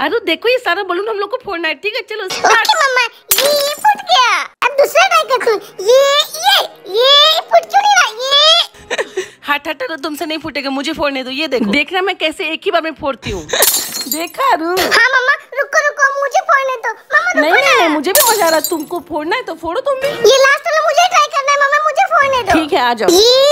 अरे देखो ये सारा बलून हम लोग को फोड़ना है ठीक है चलो ओके मम्मा ये ये फूट गया अब दूसरा ट्राई करते हैं ये ये ये फूट क्यों नहीं रहा ये हट हट हट तुमसे नहीं फूटेगा मुझे फोड़ने दो ये देखो देखना मैं कैसे एक ही बार में फोड़ती हूँ देखा रू हाँ मम्मा रुको रुको मुझे फोड़ने दो मम्मा नहीं नहीं नहीं मुझे भी मजा आ रहा तुमको फोड़ना है तो फोड़ो तुम भी ये लास्ट वाला मुझे ट्राई करना है मम्मा मुझे फोड़ने दो ठीक है आ जाओ